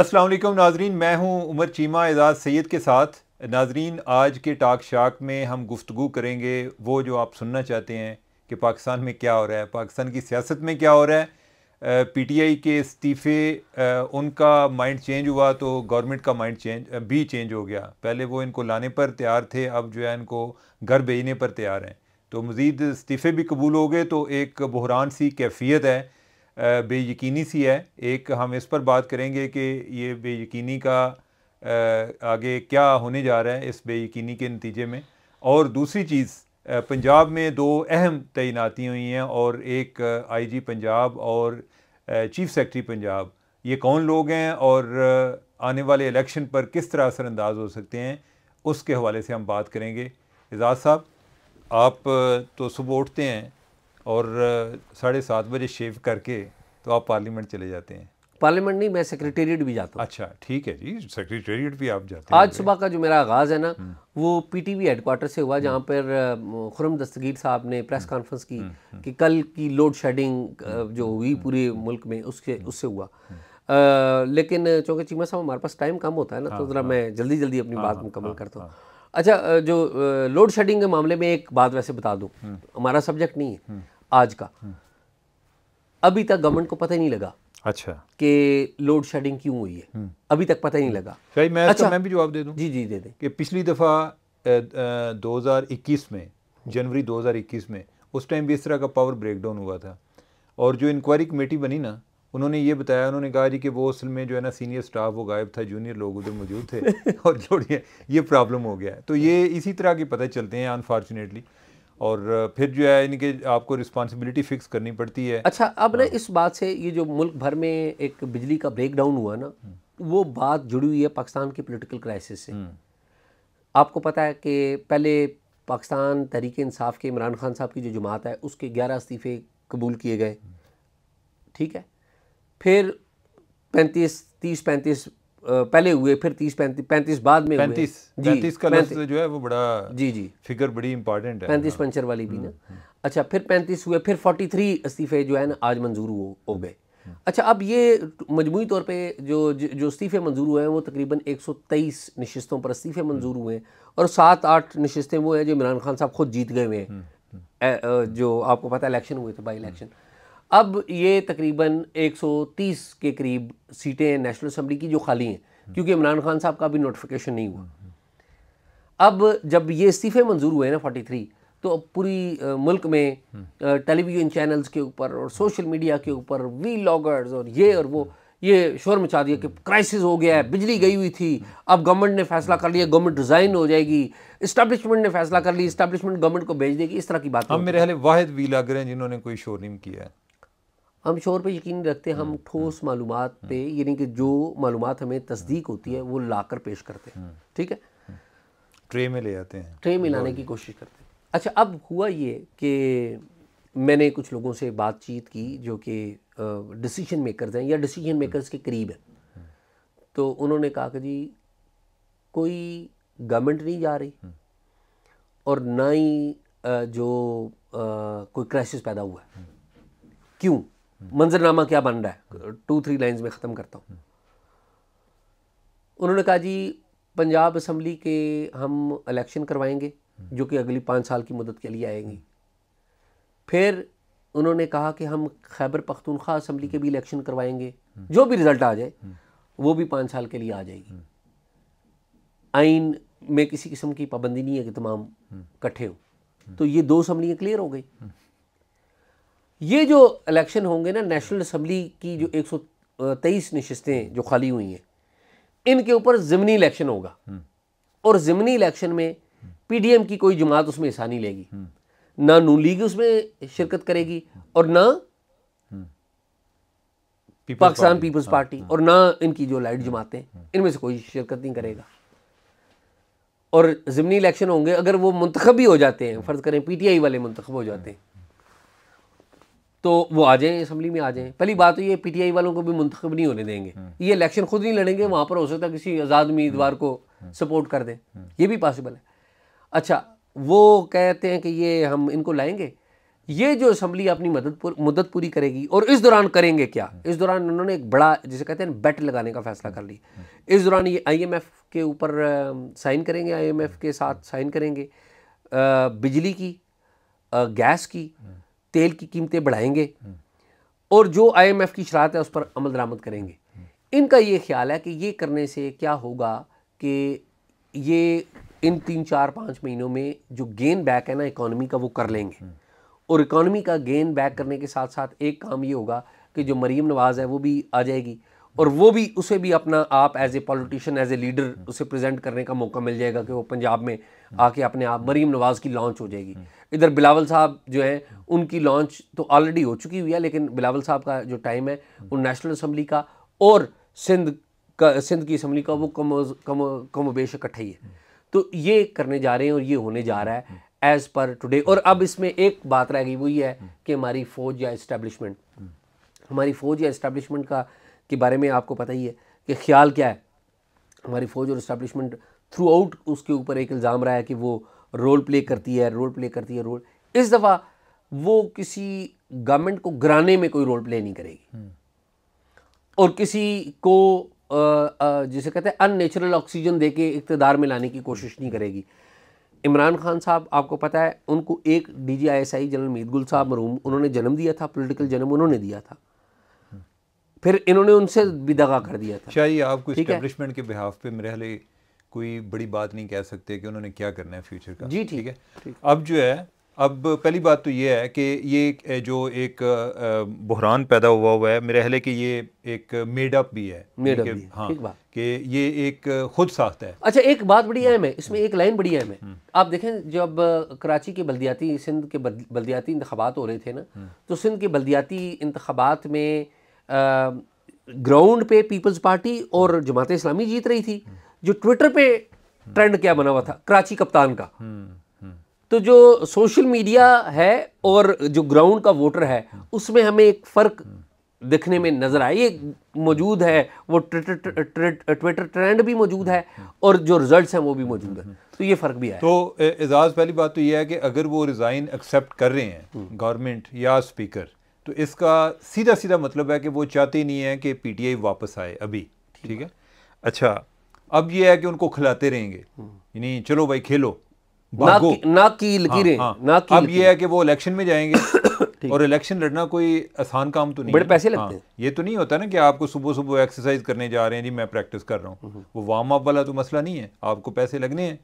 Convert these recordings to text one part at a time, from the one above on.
असलम नाजरीन मैं हूं उमर चीमा एजाज़ सैद के साथ नाजरीन आज के टाक शाक में हम गुफ्तु करेंगे वो जो आप सुनना चाहते हैं कि पाकिस्तान में क्या हो रहा है पाकिस्तान की सियासत में क्या हो रहा है पी टी आई के इस्तीफ़े उनका माइंड चेंज हुआ तो गवर्नमेंट का माइंड चेंज भी चेंज हो गया पहले वो इनको लाने पर तैयार थे अब जो है इनको घर भेजने पर तैयार हैं तो मज़ीद इस्तीफ़े भी कबूल हो गए तो एक बहरान सी कैफियत है बेयकीनी सी है एक हम इस पर बात करेंगे कि ये बेयकीनी का आगे क्या होने जा रहा है इस बेयकीनी के नतीजे में और दूसरी चीज़ पंजाब में दो अहम तैनाती हुई हैं और एक आईजी पंजाब और चीफ सेक्रेटरी पंजाब ये कौन लोग हैं और आने वाले इलेक्शन पर किस तरह असरानंदाज हो सकते हैं उसके हवाले से हम बात करेंगे एजाज साहब आप तो सुबह उठते हैं और साढ़े सात बजे शेव करके तो आप पार्लियामेंट चले जाते हैं पार्लियामेंट नहीं मैं सेक्रेटेरिएट भी जाता हूँ अच्छा ठीक है जी सेक्रेटेरिएट भी आप जाते हैं आज सुबह का जो मेरा आगाज़ है ना हम्म। वो पीटीवी हेडक्वार्टर से हुआ जहाँ हम्म। पर खुरम दस्तगीर साहब ने प्रेस हम्म। कॉन्फ्रेंस की कि कल की लोड शेडिंग जो हुई पूरे मुल्क में उसके उससे हुआ आ, लेकिन चूँकि चीमा साहब हमारे पास टाइम कम होता है ना तो हाँ, ज़रा हाँ। मैं जल्दी जल्दी अपनी हाँ, बात मुकम्मल करता हूँ अच्छा जो लोड शेडिंग के मामले में एक बात वैसे बता दूँ हमारा सब्जेक्ट नहीं है आज का हम्म। अभी तक गवर्नमेंट को पता ही नहीं लगा अच्छा कि लोड शेडिंग क्यों हुई है हम्म। अभी तक पता ही नहीं हम्म। लगा भाई मैं अच्छा मैं भी जवाब दे दूं जी जी दे दे कि पिछली दफ़ा 2021 में जनवरी 2021 में उस टाइम भी इस तरह का पावर ब्रेकडाउन हुआ था और जो इंक्वायरी कमेटी बनी ना उन्होंने ये बताया उन्होंने कहा जी कि वो असल में जो है ना सीनियर स्टाफ वो गायब था जूनियर लोग उधर मौजूद थे और जोड़िए ये प्रॉब्लम हो गया तो ये इसी तरह के पता चलते हैं अनफॉर्चुनेटली और फिर जो है इनके आपको रिस्पॉन्सिबिलिटी फिक्स करनी पड़ती है अच्छा अब ना हाँ। इस बात से ये जो मुल्क भर में एक बिजली का ब्रेकडाउन हुआ ना हम्म। वो बात जुड़ी हुई है पाकिस्तान की पोलिटिकल क्राइसिस से हम्म। आपको पता है कि पहले पाकिस्तान तहरीक इंसाफ के इमरान खान साहब की जो जमात है उसके ग्यारह इस्तीफ़े कबूल किए गए हम्म। ठीक है फिर पैंतीस तीस पैंतीस पहले हुए फिर तीस पैंतीस पैंतीस बाद में पैंतीस पैंतीस का लफ्ज जो है वो बड़ा जी जी फिगर बड़ी इंपॉर्टेंट है पैंतीस हाँ। पंचर वाली भी ना हम्म, हम्म। अच्छा फिर पैंतीस हुए फिर फोर्टी थ्री इस्तीफे जो है ना आज मंजूर हो हो गए हम्म, अच्छा अब ये मजमू तौर पे जो जो इस्तीफ़े मंजूर हुए हैं वो तकरीबन 123 नशस्तों पर इस्तीफ़े मंजूर हुए हैं और सात आठ नशस्तें वो हैं जो इमरान खान साहब खुद जीत गए हुए हैं जो आपको पता है इलेक्शन हुए थे बाई इलेक्शन अब ये तकरीबन 130 के करीब सीटें नेशनल असम्बली की जो खाली हैं क्योंकि इमरान खान साहब का भी नोटिफिकेशन नहीं हुआ अब जब ये इस्तीफ़े मंजूर हुए ना 43 तो अब पूरी मुल्क में टेलीविज़न चैनल्स के ऊपर और सोशल मीडिया के ऊपर वी लॉगर्स और ये और वो ये शोर मचा दिया कि क्राइसिस हो गया है बिजली गई हुई थी अब गवर्नमेंट ने फैसला कर लिया गवर्नमेंट रिज़ाइन हो जाएगी इस्टेब्लिशमेंट ने फैसला कर लिया इस्टेब्लिशमेंट गवर्नमेंट को भेज देगी इस तरह की बात हम मेरे हाल वाहिद वी लॉगर हैं जिन्होंने कोई शोर नहीं किया है हम शोर पे यकीन रखते हैं हम हम्म, हम्म, ठोस हम्म, मालूम पे यानी कि जो मालूम हमें तस्दीक होती है वो लाकर पेश करते हैं ठीक है ट्रे में ले आते हैं ट्रे में लाने की कोशिश करते हैं अच्छा अब हुआ ये कि मैंने कुछ लोगों से बातचीत की जो कि डिसीजन मेकर्स हैं या डिसीजन मेकर्स के करीब हैं तो उन्होंने कहा कि जी कोई गवर्नमेंट नहीं जा रही और ना ही जो कोई क्राइसिस पैदा हुआ है क्यों मंजरनामा क्या बन रहा है टू थ्री लाइन्स में ख़त्म करता हूँ उन्होंने कहा जी पंजाब असम्बली के हम इलेक्शन करवाएंगे जो कि अगली पाँच साल की मदद के लिए आएंगी फिर उन्होंने कहा कि हम खैबर पख्तूनख्वा असम्बली के भी इलेक्शन करवाएंगे जो भी रिज़ल्ट आ जाए वो भी पाँच साल के लिए आ जाएगी आइन में किसी किस्म की पाबंदी नहीं है कि तमाम इकट्ठे हो तो ये दो असम्बलियाँ क्लियर हो गई ये जो इलेक्शन होंगे ना नेशनल असम्बली की जो एक सौ तेईस नशस्तें जो खाली हुई हैं इनके ऊपर ज़मनी इलेक्शन होगा हम्म। और ज़मनी इलेक्शन में पीडीएम की कोई जमात उसमें हिस्सा नहीं लेगी हम्म। ना नू लीग उसमें शिरकत करेगी और ना हम्म। पाकिस्तान पीपल्स पार्टी हाँ, हाँ। और ना इनकी जो लाइट जमातें इनमें से कोई शिरकत नहीं करेगा और ज़मनी इलेक्शन होंगे अगर वो मंतखब भी हो जाते हैं फ़र्ज़ करें पीटीआई वाले मंतखब हो जाते हैं तो वो आ जाएँ असम्बली में आ जाएँ पहली हम्म। बात तो ये पीटीआई वालों को भी मुंतखब नहीं होने देंगे हम्म। ये इलेक्शन खुद नहीं लड़ेंगे वहाँ पर हो सकता है किसी आज़ाद उम्मीदवार को सपोर्ट हम्म। कर दें ये भी पॉसिबल है अच्छा वो कहते हैं कि ये हम इनको लाएंगे ये जो असम्बली अपनी मदद पुर, मदद पूरी करेगी और इस दौरान करेंगे क्या इस दौरान उन्होंने एक बड़ा जिसे कहते हैं बेट लगाने का फैसला कर लिया इस दौरान ये आईएमएफ के ऊपर साइन करेंगे आईएमएफ के साथ साइन करेंगे आ, बिजली की आ, गैस की तेल की कीमतें बढ़ाएंगे और जो आईएमएफ की शरात है उस पर अमल दरामद करेंगे इनका ये ख्याल है कि ये करने से क्या होगा कि ये इन तीन चार पाँच महीनों में जो गेन बैक है ना इकॉनमी का वो कर लेंगे और इकॉनमी का गेन बैक करने के साथ साथ एक काम ये होगा कि जो मरीम नवाज़ है वो भी आ जाएगी और वो भी उसे भी अपना आप as a politician as a leader उसे प्रेजेंट करने का मौका मिल जाएगा कि वो पंजाब में आके अपने आप मरीम नवाज़ की लॉन्च हो जाएगी इधर बिलावल साहब जो है उनकी लॉन्च तो ऑलरेडी हो चुकी हुई है लेकिन बिलावल साहब का जो टाइम है वो नेशनल असम्बली का और सिंध का सिंध की असम्बली का वो कम कम कमोबेश इकट्ठा ही है तो ये करने जा रहे हैं और ये होने जा रहा है एज़ पर टुडे और अब इसमें एक बात रह गई वो ये है कि हमारी फ़ौज या इस्टेब्लिशमेंट हमारी फ़ौज या इस्टेब्लिशमेंट का के बारे में आपको पता ही है कि ख्याल क्या है हमारी फ़ौज और इस्टेब्लिशमेंट थ्रू आउट उसके ऊपर एक इल्ज़ाम रहा है कि वो रोल प्ले करती है रोल प्ले करती है रोल इस दफ़ा वो किसी गवर्नमेंट को गिराने में कोई रोल प्ले नहीं करेगी हम्म। और किसी को जिसे कहते हैं अननेचुरल ऑक्सीजन दे के इकतदार में लाने की कोशिश नहीं करेगी इमरान खान साहब आपको पता है उनको एक D G I S I general मीतगुल साहब मरूम उन्होंने जन्म दिया था पोलिटिकल जन्म उन्होंने दिया था हम्म। फिर इन्होंने उनसे भी दगा कर दिया था शाही आपको इस्टेब्लिशमेंट के बिहाफ पे मेरे कोई बड़ी बात नहीं कह सकते कि उन्होंने क्या करना है फ्यूचर का जी ठीक है अब जो है अब पहली बात तो ये है कि ये जो एक बहरान पैदा हुआ हुआ है मेरे ख्याल कि ये एक अप भी है मेड अप हाँ कि ये एक खुद साख्त है अच्छा एक बात बड़ी अहम है इसमें हम्म। एक लाइन बड़ी अहम है हम्म। आप देखें जब कराची के बल्दियाती सिंध के बल्दियाती इंतबात हो रहे थे ना हम्म। तो सिंध के बल्दियाती इंतबात में ग्राउंड पे पीपल्स पार्टी और जमात इस्लामी जीत रही थी जो ट्विटर पे ट्रेंड क्या बना हुआ था कराची कप्तान का हम्म, हम्म। तो जो सोशल मीडिया है और जो ग्राउंड का वोटर है उसमें हमें एक फ़र्क हम्म। दिखने में नज़र आया ये मौजूद है वो ट्विटर ट्विटर ट्रेंड भी मौजूद है और जो रिजल्ट्स हैं वो भी मौजूद है तो ये फ़र्क भी है तो एजाज़ पहली बात तो ये है कि अगर वो रिज़ाइन एक्सेप्ट कर रहे हैं गवर्नमेंट या स्पीकर तो इसका सीधा सीधा मतलब है कि वो चाहते नहीं है कि पीटीआई वापस आए अभी ठीक है अच्छा अब ये है कि उनको खिलाते रहेंगे हम्म। यानी चलो भाई खेलो ना की, ना हाँ, हाँ, ना की अब ये है कि वो इलेक्शन में जाएंगे और इलेक्शन लड़ना कोई आसान काम तो नहीं बड़े पैसे लगते हाँ, हैं ये तो नहीं होता ना कि आपको सुबह सुबह एक्सरसाइज करने जा रहे हैं जी मैं प्रैक्टिस कर रहा हूँ हम्म। वो वार्म अप वाला तो मसला नहीं है आपको पैसे लगने हैं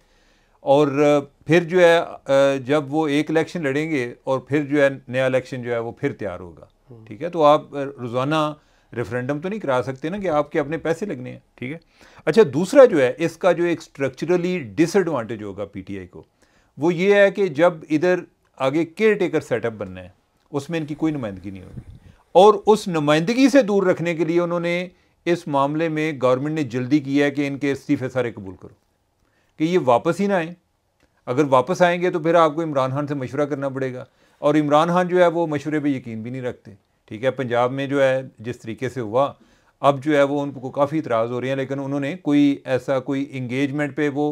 और फिर जो है जब वो एक इलेक्शन लड़ेंगे और फिर जो है नया इलेक्शन जो है वो फिर तैयार होगा हम्म। ठीक है तो आप रोज़ाना रेफरेंडम तो नहीं करा सकते ना कि आपके अपने पैसे लगने हैं ठीक है अच्छा दूसरा जो है इसका जो एक स्ट्रक्चरली डिसएडवांटेज होगा पीटीआई को वो ये है कि जब इधर आगे केयर टेकर सेटअप बनना है उसमें इनकी कोई नुमाइंदगी नहीं होगी और उस नुमाइंदगी से दूर रखने के लिए उन्होंने इस मामले में गवर्नमेंट ने जल्दी किया है कि इनके इस्तीफे सारे कबूल करो कि ये वापस ही ना आए अगर वापस आएंगे तो फिर आपको इमरान खान से मशवरा करना पड़ेगा और इमरान खान जो है वो मशवरे पर यकीन भी नहीं रखते ठीक है पंजाब में जो है जिस तरीके से हुआ अब जो है वो उनको काफ़ी इतराज़ हो रहे हैं लेकिन उन्होंने कोई ऐसा कोई इंगेजमेंट पे वो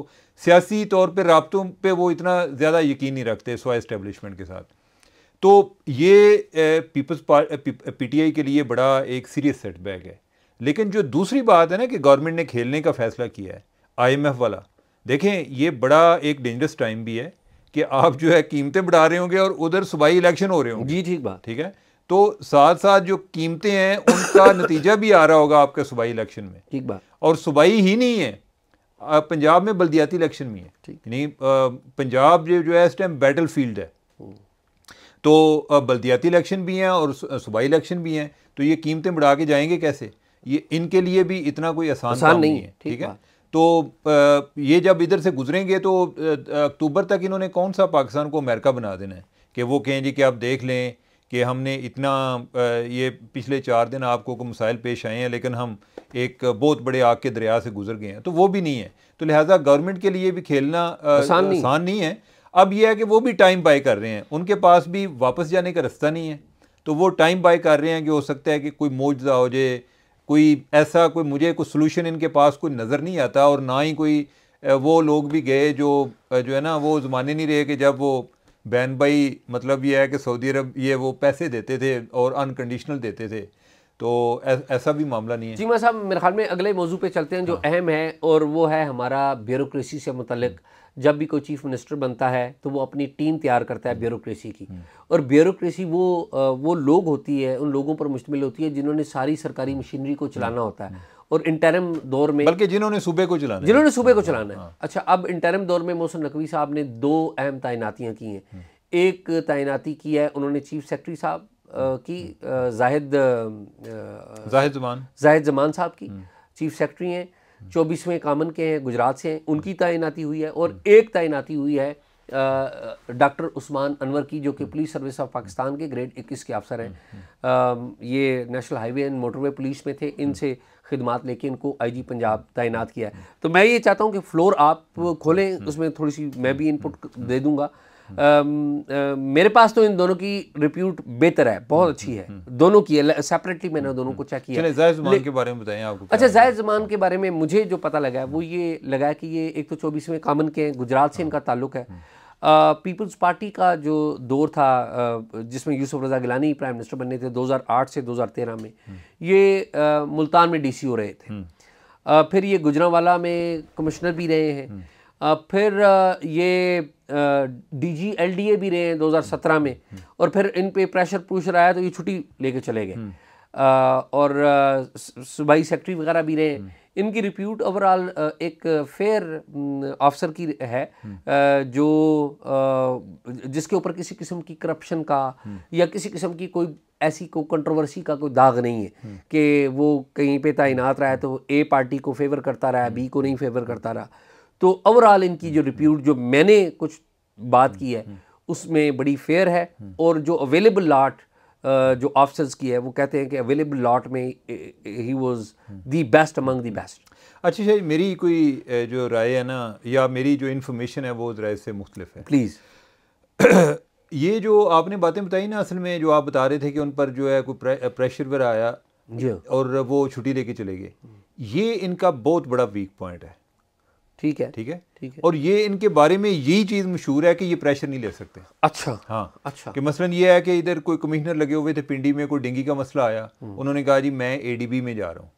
सियासी तौर पे रबतों पे वो इतना ज़्यादा यकीन नहीं रखते सोआ इस्टेबलिशमेंट के साथ तो ये पीपल्स पी टी आई के लिए बड़ा एक सीरियस सेटबैक है लेकिन जो दूसरी बात है ना कि गवर्नमेंट ने खेलने का फ़ैसला किया है आई एम एफ वाला देखें ये बड़ा एक डेंजरस टाइम भी है कि आप जो है कीमतें बढ़ा रहे होंगे और उधर सूबाई इलेक्शन हो रहे होंगे जी ठीक बात ठीक है तो साथ साथ जो कीमतें हैं उनका नतीजा भी आ रहा होगा आपके सूबाई इलेक्शन में ठीक बात और सूबाई ही नहीं है पंजाब में बल्दियाती इलेक्शन भी है यानी पंजाब जो है इस टाइम बैटल फील्ड है तो बल्दियाती इलेक्शन भी हैं और सूबाई इलेक्शन भी हैं तो ये कीमतें बढ़ा के जाएंगे कैसे ये इनके लिए भी इतना कोई आसान, आसान नहीं है ठीक है तो ये जब इधर से गुजरेंगे तो अक्टूबर तक इन्होंने कौन सा पाकिस्तान को अमेरिका बना देना है कि वो कहें जी कि आप देख लें कि हमने इतना ये पिछले चार दिन आपको को मसाइल पेश आए हैं लेकिन हम एक बहुत बड़े आग के दरिया से गुजर गए हैं तो वो भी नहीं है तो लिहाजा गवर्नमेंट के लिए भी खेलना आसान नहीं।, नहीं है अब यह है कि वो भी टाइम बाय कर रहे हैं उनके पास भी वापस जाने का रास्ता नहीं है तो वो टाइम बाय कर रहे हैं कि हो सकता है कि कोई मौजा हो जाए कोई ऐसा कोई मुझे कोई सोल्यूशन इनके पास कोई नज़र नहीं आता और ना ही कोई वो लोग भी गए जो जो है ना वो ज़माने नहीं रहे कि जब वो बैन भाई मतलब ये है कि सऊदी अरब ये वो पैसे देते थे और अनकंडीशनल देते थे तो ऐसा भी मामला नहीं है जी मैं साहब मेरे ख्याल में अगले मौजू पे चलते हैं जो हाँ। अहम है और वो है हमारा ब्यूरोसी से मतलब जब भी कोई चीफ मिनिस्टर बनता है तो वो अपनी टीम तैयार करता है हाँ। ब्यूरोसी की हाँ। और ब्यूरोसी वो वो लोग होती है उन लोगों पर मुश्तमिल होती है जिन्होंने सारी सरकारी मशीनरी को चलाना होता है और इंटरम दौर में बल्कि जिन्होंने सूबे को चलाना जिन्होंने सूबे को चलाना है हाँ, हाँ। अच्छा अब इंटरम दौर में मोहसिन नकवी साहब ने दो अहम तैनातियाँ की हैं हम्म। एक तैनाती की है उन्होंने चीफ सेक्रेटरी साहब की जाहिद जाहिद जमान जाहिद जमान साहब की हम्म। चीफ सेक्रेटरी हैं हम्म। चौबीसवें कामन के हैं गुजरात से हैं उनकी तैनाती हुई है और एक तैनाती हुई है डॉक्टर उस्मान अनवर की जो कि हम्म। पुलिस सर्विस ऑफ पाकिस्तान के ग्रेड 21 के अफसर हैं हम्म, हम्म। ये national highway and motorway police में थे इनसे खिदमत लेके इनको आईजी पंजाब तैनात किया है तो मैं ये चाहता हूँ कि फ्लोर आप खोलें उसमें थोड़ी सी मैं भी इनपुट दे दूँगा मेरे पास तो इन दोनों की रिप्यूट बेहतर है बहुत अच्छी है दोनों की है सेपरेटली मैंने दोनों को चेक किया के बारे में बताएं आपको अच्छा जाहिर जमान के हाँ। बारे में मुझे जो पता लगा है वो ये लगा कि ये एक तो चौबीसवें कामन के हैं गुजरात से हाँ। इनका ताल्लुक है पीपल्स पार्टी का जो दौर था जिसमें यूसुफ रजा गिलानी प्राइम मिनिस्टर बने थे 2008 से 2013 में हम्म। ये मुल्तान में डीसी हो रहे थे हम्म। फिर ये गुजरावाला में कमिश्नर भी रहे हैं हम्म। फिर ये डीजीएलडीए भी रहे हैं 2017 में और फिर इन पे प्रेशर प्रूशर आया तो ये छुट्टी लेके चले गए और सूबाई सेक्रेटरी वगैरह भी रहे हैं इनकी रिप्यूट ओवरऑल एक फेयर ऑफिसर की है हम्म। जो जिसके ऊपर किसी किस्म की करप्शन का हम्म। या किसी किस्म की कोई ऐसी कोई कंट्रोवर्सी का कोई दाग नहीं है हम्म। कि वो कहीं पे तैनात रहा है तो ए पार्टी को फेवर करता रहा है बी को नहीं फेवर करता रहा तो ओवरऑल इनकी जो रिप्यूट जो मैंने कुछ बात की है उसमें बड़ी फेयर है और जो अवेलेबल लाट Uh, जो ऑफिसर्स की है वो कहते हैं कि अवेलेबल लॉट में ही was the best among the best अच्छा शायद मेरी कोई uh, जो राय है ना या मेरी जो इन्फॉर्मेशन है वो उस राय से मुख्तलिफ है प्लीज़ ये जो आपने बातें बताई ना असल में जो आप बता रहे थे कि उन पर जो है कोई प्रेशर uh, वगैरह आया और वो छुट्टी लेके चले गए ये इनका बहुत बड़ा वीक पॉइंट है ठीक है ठीक है ठीक है और ये इनके बारे में यही चीज़ मशहूर है कि ये प्रेशर नहीं ले सकते अच्छा हाँ अच्छा कि मसलन ये है कि इधर कोई कमिश्नर लगे हुए थे पिंडी में कोई डेंगी का मसला आया हम्म। उन्होंने कहा जी मैं बी में जा रहा हूँ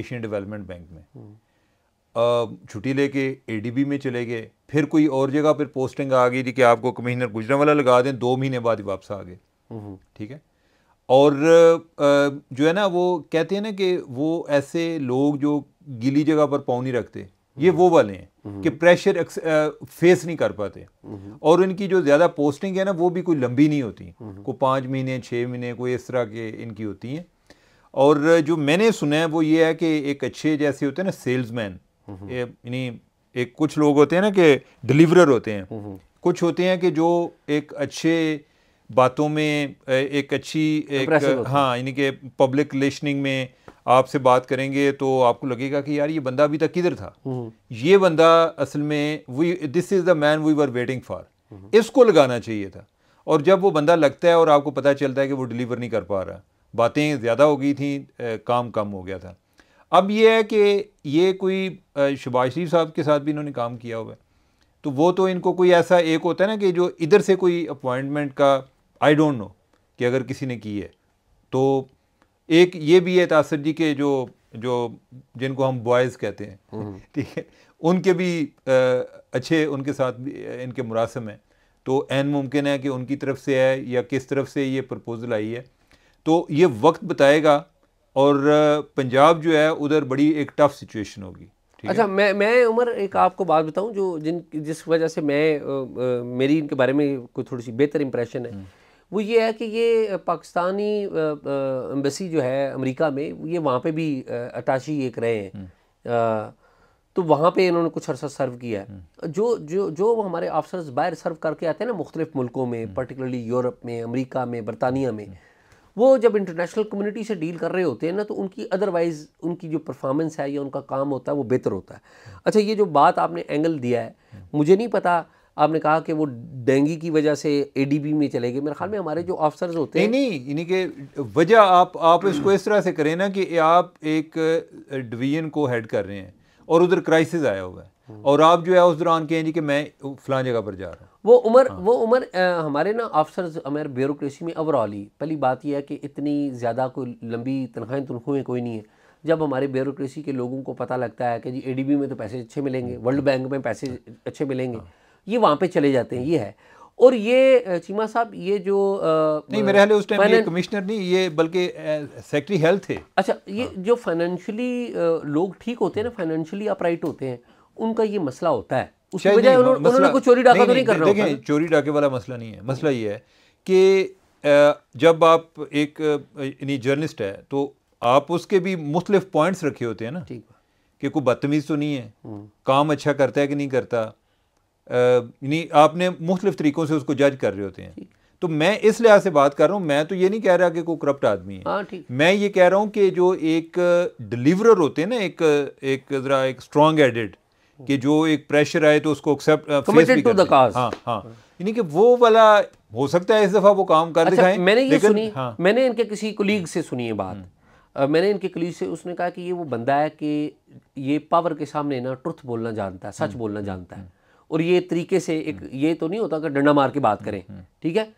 एशियन डेवलपमेंट बैंक में हम्म। छुट्टी लेके बी में चले गए फिर कोई और जगह पर पोस्टिंग आ गई थी कि आपको कमिश्नर गुजरा वाला लगा दें दो महीने बाद वापस आ गए हम्म। ठीक है और जो है ना वो कहते हैं ना कि वो ऐसे लोग जो गीली जगह पर पाँव नहीं रखते ये वो वाले हैं हम्म। कि प्रेशर फेस नहीं कर पाते हम्म। और इनकी जो ज़्यादा पोस्टिंग है ना वो भी कोई लंबी नहीं होती हम्म। कोई पाँच महीने छः महीने कोई इस तरह के इनकी होती हैं और जो मैंने सुना है वो ये है कि एक अच्छे जैसे होते हैं ना सेल्समैन यानी एक कुछ लोग होते हैं ना कि डिलीवरर होते हैं कुछ होते हैं कि जो एक अच्छे बातों में एक अच्छी एक हाँ यानी कि पब्लिक रिलेशनिंग में आपसे बात करेंगे तो आपको लगेगा कि यार ये बंदा अभी तक किधर था ये बंदा असल में we this is the man we were waiting for इसको लगाना चाहिए था और जब वो बंदा लगता है और आपको पता चलता है कि वो डिलीवर नहीं कर पा रहा बातें ज़्यादा हो गई थी काम कम हो गया था अब ये है कि ये कोई शबाज शरीफ साहब के साथ भी इन्होंने काम किया हुआ है तो वो तो इनको कोई ऐसा एक होता है ना कि जो इधर से कोई अपॉइंटमेंट का आई डोंट नो कि अगर किसी ने की है तो एक ये भी है तासर जी के जो जो जिनको हम बॉयज़ कहते हैं हम्म। ठीक है उनके भी आ, अच्छे उनके साथ भी इनके मुरासम हैं तो एन मुमकिन है कि उनकी तरफ से है या किस तरफ से ये प्रपोज़ल आई है तो ये वक्त बताएगा और पंजाब जो है उधर बड़ी एक टफ सिचुएशन होगी अच्छा मैं मैं उमर एक आपको बात बताऊं जो जिन जिस वजह से मैं आ, आ, मेरी इनके बारे में कोई थोड़ी सी बेहतर इंप्रेशन है हम्म। वो ये है कि ये पाकिस्तानी एम्बेसी जो है अमेरिका में ये वहाँ पे भी अटाची एक रहे हैं हम्म। तो वहाँ पे इन्होंने कुछ अर्सा सर्व किया है हम्म। जो जो जो हमारे ऑफिसर्स बाहर सर्व करके आते हैं ना मुख्तलिफ मुल्कों में हम्म। पर्टिकुलरली यूरोप में अमेरिका में बरतानिया में वो जब इंटरनेशनल कम्युनिटी से डील कर रहे होते हैं ना तो उनकी अदरवाइज़ उनकी जो परफॉर्मेंस है या उनका काम होता है वो बेहतर होता है अच्छा ये जो बात आपने एंगल दिया है मुझे नहीं पता आपने कहा कि वो डेंगू की वजह से एडीबी में चले गए मेरे ख्याल में हमारे जो अफसर होते हैं नहीं इन्हीं के वजह आप आप इसको इस तरह से करें ना कि आप एक डिवीजन को हेड कर रहे हैं और उधर क्राइसिस आया हुआ है हम्म। और आप जो है उस दौरान कहें जी कि मैं फलां जगह पर जा रहा हूँ वो उम्र हाँ। वो उम्र हमारे ना अफसर हमारे ब्यूरोसी में ओवरऑल ही पहली बात यह है कि इतनी ज़्यादा कोई लंबी तनख्वाहें तनख्वाहें कोई नहीं है जब हमारे ब्यूरोसी के लोगों को पता लगता है कि जी एडीबी में तो पैसे अच्छे मिलेंगे वर्ल्ड हाँ। बैंक में पैसे हाँ। अच्छे मिलेंगे हाँ। ये वहाँ पे चले जाते हैं ये है और ये चीमा साहब ये जो आ, नहीं मेरे ख्याल उस टाइम ये कमिश्नर नहीं ये बल्कि सेक्रेटरी हेल्थ थे अच्छा ये हाँ। जो फाइनेंशियली लोग ठीक होते हैं ना फाइनेंशियली अपराइट होते हैं उनका ये मसला होता है उसकी वजह उन्होंने कुछ चोरी डाका तो नहीं कर रहा देखिए चोरी डाके वाला मसला नहीं है मसला ये है कि जब आप एक यानी जर्नलिस्ट है तो आप उसके भी मुख्तलिफ पॉइंट्स रखे होते हैं ना ठीक कि कोई बदतमीज़ तो नहीं है हम्म। काम अच्छा करता है कि नहीं करता यानी आपने मुख्तलिफ तरीक़ों से उसको जज कर रहे होते हैं तो मैं इस लिहाज से बात कर रहा हूँ मैं तो ये नहीं कह रहा कि कोई करप्ट आदमी है हाँ, मैं ये कह रहा हूँ कि जो एक डिलीवरर होते हैं ना एक एक ज़रा एक स्ट्रॉन्ग एडिड कि जो एक प्रेशर आए तो उसको एक्सेप्ट uh, हाँ हाँ यानी कि वो वाला हो सकता है इस दफ़ा वो काम कर अच्छा, मैंने ये सुनी हाँ। मैंने इनके किसी कुलीग से सुनी है बात आ, हम्म। मैंने इनके कुलीग से उसने कहा कि ये वो बंदा है कि ये पावर के सामने ना ट्रुथ बोलना जानता है सच हम्म। बोलना जानता है हम्म। और ये तरीके से एक हम्म। ये तो नहीं होता अगर डंडा मार के बात हम्म, करें हम्म। ठीक है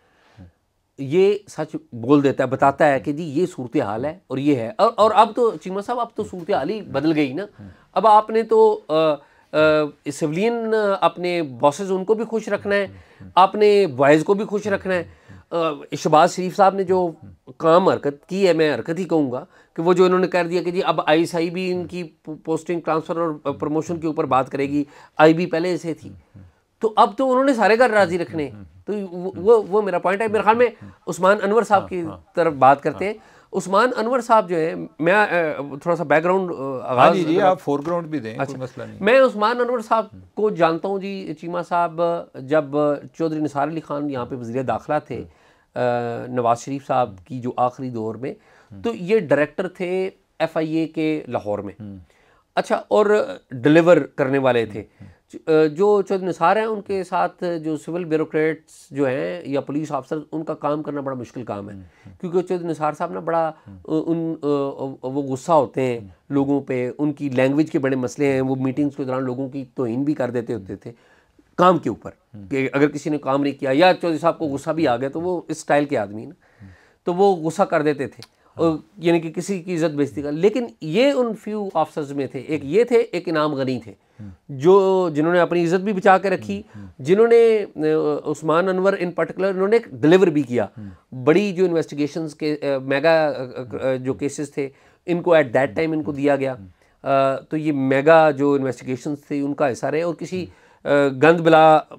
ये सच बोल देता है बताता है कि जी ये सूरत हाल है और ये है और, और अब तो चीमा साहब अब तो सूरत हाल ही बदल गई ना अब आपने तो सिविलियन अपने बॉसेज उनको भी खुश रखना है आपने बॉयज़ को भी खुश रखना है शहबाज शरीफ साहब ने जो काम हरकत की है मैं हरकत ही कहूँगा कि वो जो इन्होंने कर दिया कि जी अब आईएसआई भी इनकी पोस्टिंग ट्रांसफ़र और प्रमोशन के ऊपर बात करेगी आईबी पहले ऐसे थी तो अब तो उन्होंने सारे घर राज़ी रखने तो वो वो मेरा पॉइंट है मेरे ख्याल में उस्मान अनवर साहब की हाँ, हाँ। तरफ बात करते हाँ। हैं उस्मान अनवर साहब जो है मैं थोड़ा सा बैकग्राउंड मतलब आप फोरग्राउंड भी दें अच्छा, मसला नहीं मैं उस्मान अनवर साहब हम्म। को जानता हूँ जी चीमा साहब जब चौधरी निसार अली खान यहाँ पे वजीर दाखिला थे हम्म। नवाज शरीफ साहब हम्म। की जो आखिरी दौर में हम्म। तो ये डायरेक्टर थे एफ आई ए के लाहौर में हम्म। अच्छा और डिलीवर करने वाले थे जो चौधरी निसार हैं उनके साथ जो सिविल ब्यूरोट्रेट्स जो हैं या पुलिस ऑफिसर उनका काम करना बड़ा मुश्किल काम है क्योंकि चौधरी निसार साहब ना बड़ा उन वो गुस्सा होते हैं लोगों पे उनकी लैंग्वेज के बड़े मसले हैं वो मीटिंग्स के दौरान लोगों की तोहन भी कर देते होते थे काम के ऊपर हम्म। कि अगर किसी ने काम नहीं किया या चौधरी साहब को गुस्सा भी आ गया तो वो इस स्टाइल के आदमी ना हम्म। तो वो गुस्सा कर देते थे हाँ। और यानी कि किसी की इज्जत बेजती का लेकिन ये उन फ्यू ऑफिसर्स में थे एक ये थे एक इनाम गनी थे हम्म। जो जिन्होंने अपनी इज्जत भी बचा के रखी जिन्होंने उस्मान अनवर इन पर्टिकुलर इन्होंने डिलीवर भी किया बड़ी जो इन्वेस्टिगेशंस के मेगा जो केसेस थे इनको एट दैट टाइम इनको दिया गया तो ये मेगा जो इन्वेस्टिगेशंस थे उनका हिस्सा रहे और किसी गंद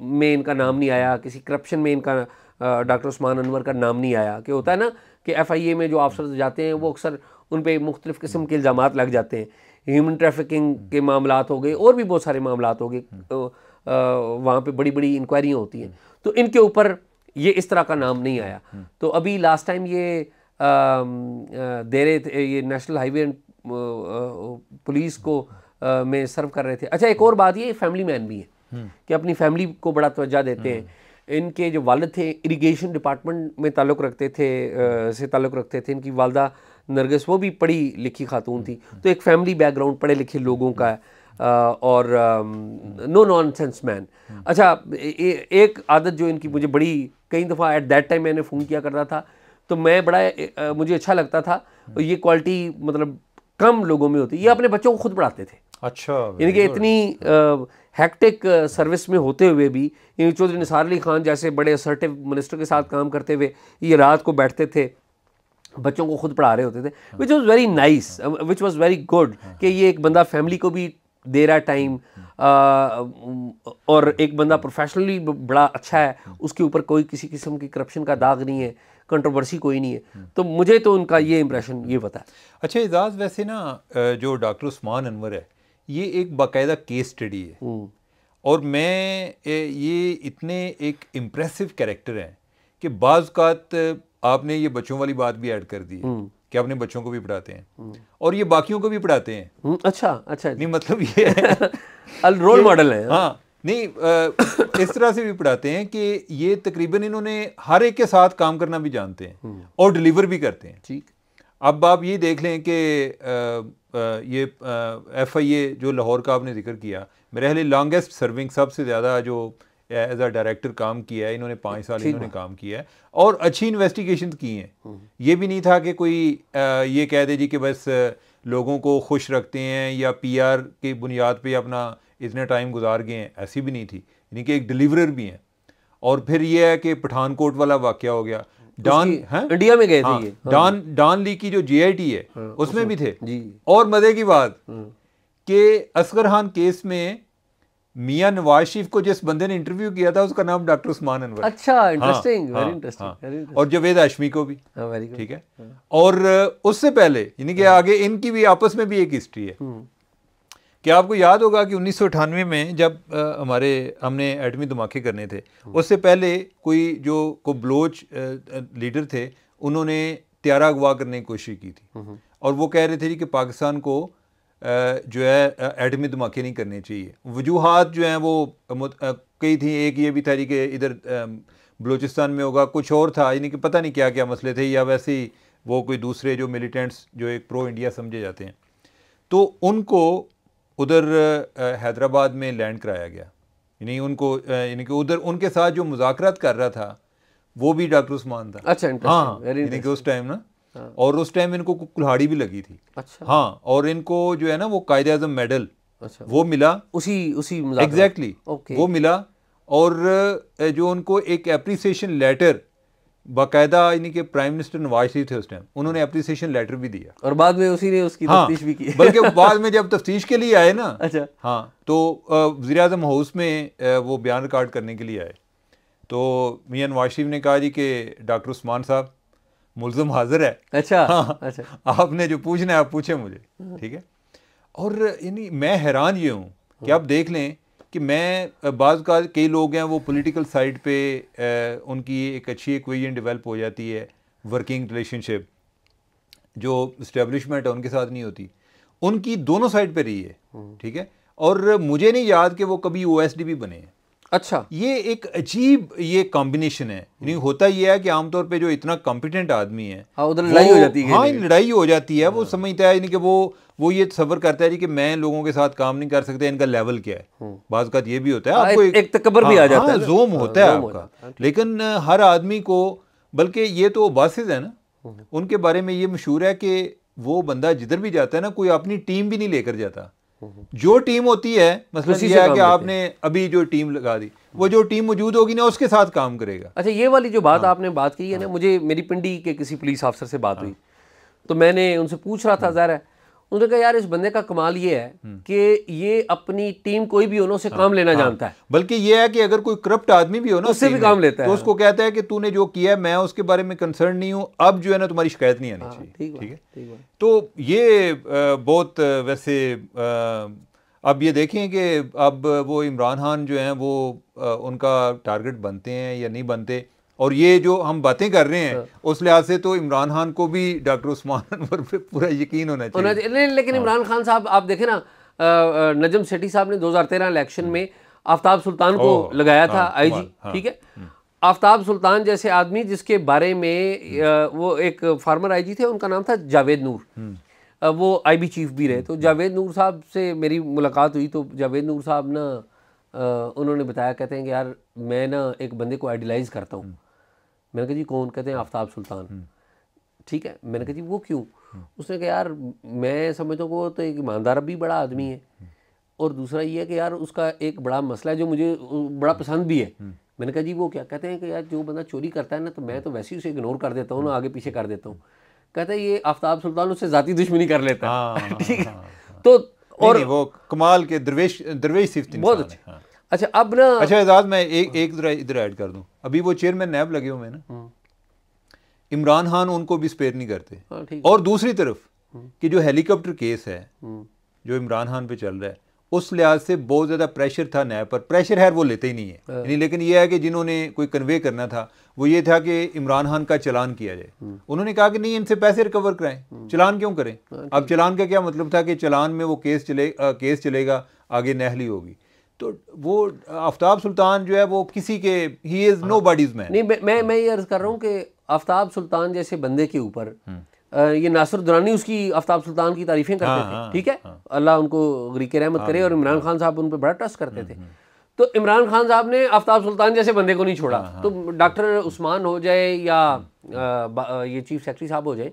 में इनका नाम नहीं आया किसी करप्शन में इनका डॉक्टर उस्मान अनवर का नाम नहीं आया कि होता है ना कि एफ़ आई ए में जो अफसर जाते हैं वो अक्सर उन पर मुख्तलिफ़ किस्म के इल्ज़ाम लग जाते हैं ह्यूमन ट्रैफिकिंग के मामला हो गए और भी बहुत सारे मामला हो गए तो, वहाँ पर बड़ी बड़ी इंक्वायरियाँ होती हैं तो इनके ऊपर ये इस तरह का नाम नहीं आया तो अभी लास्ट टाइम ये दे रहे थे ये नेशनल हाईवे पुलिस को में सर्व कर रहे थे अच्छा एक और बात ये फैमिली मैन भी है कि अपनी फैमिली को बड़ा तोज्जा देते हैं इनके जो वालद थे इरिगेशन डिपार्टमेंट में ताल्लुक़ रखते थे आ, से ताल्लुक़ रखते थे इनकी वालदा नरगस वो भी पढ़ी लिखी खातून थी तो एक फैमिली बैकग्राउंड पढ़े लिखे लोगों का आ, और नो नॉन सेंस मैन अच्छा ए, एक आदत जो इनकी मुझे बड़ी कई दफ़ा एट दैट टाइम मैंने फ़ोन किया करता था तो मैं बड़ा मुझे अच्छा लगता था ये क्वालिटी मतलब कम लोगों में होती ये अपने बच्चों को खुद पढ़ाते थे अच्छा इनके इतनी हैक्टिक सर्विस में होते हुए भी चौधरी निसार अली खान जैसे बड़े असर्टिव मिनिस्टर के साथ काम करते हुए ये रात को बैठते थे बच्चों को खुद पढ़ा रहे होते थे which was very nice which was very good कि ये एक बंदा फैमिली को भी दे रहा टाइम हाँ। और एक बंदा प्रोफेशनली बड़ा अच्छा है हाँ। उसके ऊपर कोई किसी किस्म की करप्शन का दाग नहीं है कंट्रोवर्सी कोई नहीं है हाँ। तो मुझे तो उनका ये इम्प्रेशन ये पता है अच्छा एजाज़ वैसे ना जो डॉक्टर उस्मान अनवर है ये एक बाकायदा केस स्टडी है हम्म। और मैं ये इतने एक इम्प्रेसिव कैरेक्टर हैं कि बाज़ात आपने ये बच्चों वाली बात भी ऐड कर दी है हम्म। कि अपने बच्चों को भी पढ़ाते हैं हम्म। और ये बाकियों को भी पढ़ाते हैं अच्छा अच्छा नहीं मतलब ये रोल मॉडल है हाँ।, हाँ नहीं आ, इस तरह से भी पढ़ाते हैं कि ये तकरीबन इन्होंने हर एक के साथ काम करना भी जानते हैं और डिलीवर भी करते हैं ठीक अब आप ये देख लें कि ये एफ आई ए जो लाहौर का आपने जिक्र किया मेरे ख्याल लॉन्गेस्ट सर्विंग सबसे ज़्यादा जो एज अ डायरेक्टर काम किया है इन्होंने पाँच साल इन्होंने काम किया है और अच्छी इन्वेस्टिगेशन की हैं हम्म। ये भी नहीं था कि कोई आ, ये कह दे जी कि बस लोगों को खुश रखते हैं या पीआर की बुनियाद पर अपना इतने टाइम गुजार गए हैं ऐसी भी नहीं थी यानी कि एक डिलीवर भी हैं और फिर यह है कि पठानकोट वाला वाक़ हो गया डॉन इंडिया में गए थे हाँ, हाँ। डॉन डॉन ली की जो जीआईटी है हाँ, उसमें भी थे और मजे की बात के असगर खान केस में मियां नवाज शरीफ को जिस बंदे ने इंटरव्यू किया था उसका नाम डॉक्टर उस्मान अनवर अच्छा इंटरेस्टिंग वेरी इंटरेस्टिंग और जवेद हाशमी को भी ठीक है और उससे पहले यानी कि आगे इनकी भी आपस में भी एक हिस्ट्री है हम्म। क्या आपको याद होगा कि उन्नीस में जब आ, हमारे हमने एटमी धमाके करने थे हम्म। उससे पहले कोई जो को बलोच लीडर थे उन्होंने त्यारा अगवा करने की कोशिश की थी हम्म, हम्म। और वो कह रहे थे कि पाकिस्तान को जो है एटमी धमाके नहीं करने चाहिए वजूहत जो हैं वो कई थी एक ये भी था जी कि इधर बलूचिस्तान में होगा कुछ और था यानी कि पता नहीं क्या क्या मसले थे या वैसे ही वो कोई दूसरे जो मिलिटेंट्स जो एक प्रो इंडिया समझे जाते हैं तो उनको उधर हैदराबाद में लैंड कराया गया यानी उनको यानी कि उधर उनके साथ जो मुजाकरत कर रहा था वो भी डॉक्टर उस्मान था अच्छा हाँ यानी कि उस टाइम ना हाँ। और उस टाइम इनको कुल्हाड़ी भी लगी थी अच्छा हाँ और इनको जो है ना वो कायद अजम मेडल अच्छा वो मिला उसी उसी एग्जैक्टली exactly, वो मिला और जो उनको एक एप्रिसिएशन लेटर बाकायदा यानी कि प्राइम मिनिस्टर नवाज शरीफ थे उस टाइम उन्होंने अप्रिसिएशन लेटर भी दिया और बाद में उसी ने उसकी हाँ, तफ्तीश भी की बल्कि बाद में जब तफ्तीश के लिए आए ना अच्छा हाँ तो वजी अजम हाउस में वो बयान रिकॉर्ड करने के लिए आए तो मियाँ नवाज शरीफ ने कहा जी कि डॉक्टर उस्मान साहब मुलजम हाजिर है अच्छा हाँ अच्छा आपने जो पूछना है आप पूछें मुझे ठीक है और यानी मैं हैरान ये हूँ कि आप देख लें कि मैं बाज़ का कई लोग हैं वो पॉलिटिकल साइड पे ए, उनकी एक अच्छी इक्वेजन डेवलप हो जाती है वर्किंग रिलेशनशिप जो इस्टेब्लिशमेंट है उनके साथ नहीं होती उनकी दोनों साइड पे रही है हम्म। ठीक है और मुझे नहीं याद कि वो कभी ओ भी बने हैं अच्छा ये एक अजीब ये कॉम्बिनेशन है यानी हम्म। होता ये है कि आमतौर पे जो इतना कॉम्पिटेंट आदमी है हाँ उधर लड़ाई हो जाती है हाँ लड़ाई हो जाती है वो हाँ। समझता है यानी कि वो वो ये सफर करता है जी कि मैं लोगों के साथ काम नहीं कर सकते इनका लेवल क्या है हम्म। बाज का ये भी होता है हाँ, आपको एक, एक तकबर तो भी हाँ, आ जाता है जोम होता है आपका लेकिन हर आदमी को बल्कि ये तो बासेज है ना हम्म। उनके बारे में ये मशहूर है कि वो बंदा जिधर भी जाता है ना कोई अपनी टीम भी नहीं लेकर जाता जो टीम होती है मतलब हाँ, ये है कि आपने अभी जो टीम लगा दी वो जो टीम मौजूद होगी ना उसके साथ काम करेगा अच्छा ये वाली जो बात हाँ। आपने बात की है ना हाँ। मुझे मेरी पिंडी के किसी पुलिस अफसर से बात हाँ। हुई तो मैंने उनसे पूछ रहा था जहरा उन्होंने कहा यार इस बंदे का कमाल ये है हम्म। कि ये अपनी टीम कोई भी हो ना उसे हाँ, काम लेना हाँ, जानता है बल्कि ये है कि अगर कोई करप्ट आदमी भी हो ना उससे भी काम लेता तो है तो उसको कहता है कि तूने जो किया है मैं उसके बारे में कंसर्न नहीं हूँ अब जो है ना तुम्हारी शिकायत नहीं आनी हाँ, चाहिए ठीक है तो ये बहुत वैसे अब ये देखें कि अब वो इमरान खान जो हैं वो उनका टारगेट बनते हैं या नहीं बनते और ये जो हम बातें कर रहे हैं हाँ। उस लिहाज से तो इमरान खान को भी डॉक्टर उस्मान अनवर पूरा यकीन होना चाहिए, नहीं, लेकिन हाँ। इमरान खान साहब आप देखें ना नजम सेठी साहब ने 2013 इलेक्शन में आफ्ताब सुल्तान को लगाया था हाँ, आई जी ठीक है हम्म। आफ्ताब सुल्तान जैसे आदमी जिसके बारे में वो एक फार्मर आई जी थे उनका नाम था जावेद नूर हम्म। वो आई बी चीफ भी रहे तो हम्म। जावेद नूर साहब से मेरी मुलाकात हुई तो जावेद नूर साहब ना उन्होंने बताया कहते हैं कि यार मैं ना एक बंदे को आइडियलाइज़ करता हूँ मैंने कहा जी कौन कहते हैं आफ्ताब सुल्तान हम्म। ठीक है मैंने कहा जी वो क्यों हम्म। उसने कहा यार मैं समझता हूँ वो तो एक ईमानदार भी बड़ा आदमी है हम्म। और दूसरा ये है कि यार उसका एक बड़ा मसला है जो मुझे बड़ा पसंद भी है मैंने कहा जी वो क्या कहते हैं कि यार जो बंदा चोरी करता है ना तो मैं तो वैसे ही उसे इग्नोर कर देता हूँ ना आगे पीछे कर देता हूँ कहते हैं ये आफ्ताब सुल्तान उससे ज़ाती दुश्मनी कर लेता हाँ, हाँ, ठीक है हाँ, तो और वो कमाल के दरवेश दरवेश बहुत अच्छे अच्छा अब ना अच्छा एजाज मैं एक एक इधर ऐड कर दूं अभी वो चेयरमैन नैब लगे हुए ना हाँ। इमरान खान उनको भी स्पेयर नहीं करते हाँ, और दूसरी तरफ हाँ। कि जो हेलीकॉप्टर केस है जो इमरान खान पे चल रहा है उस लिहाज से बहुत ज़्यादा प्रेशर था नैब पर प्रेशर है वो लेते ही नहीं है यानी लेकिन यह है कि जिन्होंने कोई कन्वे करना था वो ये था कि इमरान खान का चलान किया जाए उन्होंने कहा कि नहीं इनसे पैसे रिकवर कराएं चलान क्यों करें अब चलान का क्या मतलब था कि चलान में वो केस चले आ, केस चलेगा आगे नहली होगी तो वो आफ्ताब सुल्तान जो है वो किसी के ही इज़ नो बॉडीज में नहीं मैं हाँ। मैं, ये अर्ज़ कर रहा हूँ कि आफ्ताब सुल्तान जैसे बंदे के ऊपर हम्म। ये नासर दुरानी उसकी आफ्ताब सुल्तान की तारीफ़ें करते हाँ, थे हाँ, ठीक है हाँ, अल्लाह उनको गरीक रहमत हाँ, करे और इमरान खान साहब उन पर बड़ा ट्रस्ट करते हम्म, थे हम्म। तो इमरान खान साहब ने आफ्ताब सुल्तान जैसे बंदे को नहीं छोड़ा तो डॉक्टर उस्मान हो जाए या ये चीफ सेक्रेटरी साहब हो जाए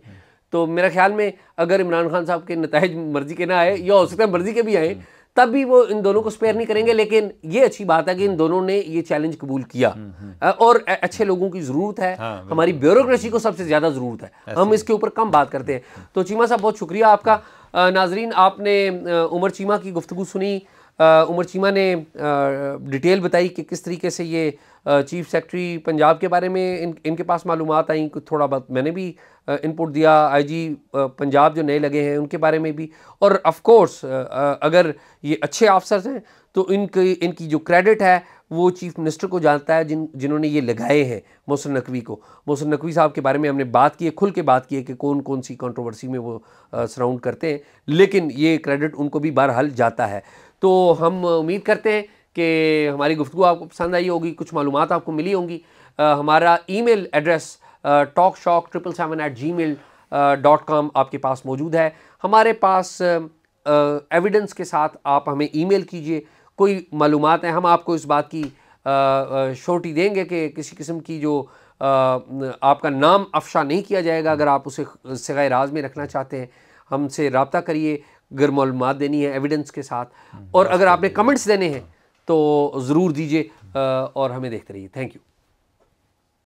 तो मेरा ख्याल में अगर इमरान खान साहब के नतज मर्जी के ना आए या हो सकता है मर्जी के भी आए तब भी वो इन दोनों को स्पेयर नहीं करेंगे लेकिन ये अच्छी बात है कि इन दोनों ने ये चैलेंज कबूल किया हम्म, हम्म। और अच्छे लोगों की ज़रूरत है हाँ, हमारी ब्यूरोक्रेसी को सबसे ज़्यादा ज़रूरत है हम इसके ऊपर कम बात करते हैं तो चीमा साहब बहुत शुक्रिया आपका नाजरीन आपने उमर चीमा की गुफ्तु सुनी उमर चीमा ने डिटेल बताई कि किस तरीके से ये चीफ सेक्रेटरी पंजाब के बारे में इन इनके पास मालूम आई कुछ थोड़ा बहुत मैंने भी इनपुट दिया आईजी पंजाब जो नए लगे हैं उनके बारे में भी और ऑफ कोर्स अगर ये अच्छे ऑफिसर्स हैं तो इनकी इनकी जो क्रेडिट है वो चीफ मिनिस्टर को जानता है जिन जिन्होंने ये लगाए हैं मोहसिन नकवी को मोहसिन नकवी साहब के बारे में हमने बात की है खुल के बात की है कि कौन कौन सी कंट्रोवर्सी में वो सराउंड करते हैं लेकिन ये क्रेडिट उनको भी बहरहाल जाता है तो हम उम्मीद करते हैं कि हमारी गुफ्तु आपको पसंद आई होगी कुछ मालूम आपको मिली होंगी आ, हमारा email address talk shock triple seven eight gmail dot com आपके पास मौजूद है हमारे पास एविडेंस के साथ आप हमें ईमेल कीजिए कोई मालूम है हम आपको इस बात की शोटी देंगे कि किसी किस्म की जो आ, आपका नाम अफशा नहीं किया जाएगा अगर आप उसे सगाए राज में रखना चाहते हैं हमसे रबता करिए गर मालूम देनी है एविडेंस के साथ और अगर आपने कमेंट्स देने हैं तो ज़रूर दीजिए और हमें देखते रहिए थैंक यू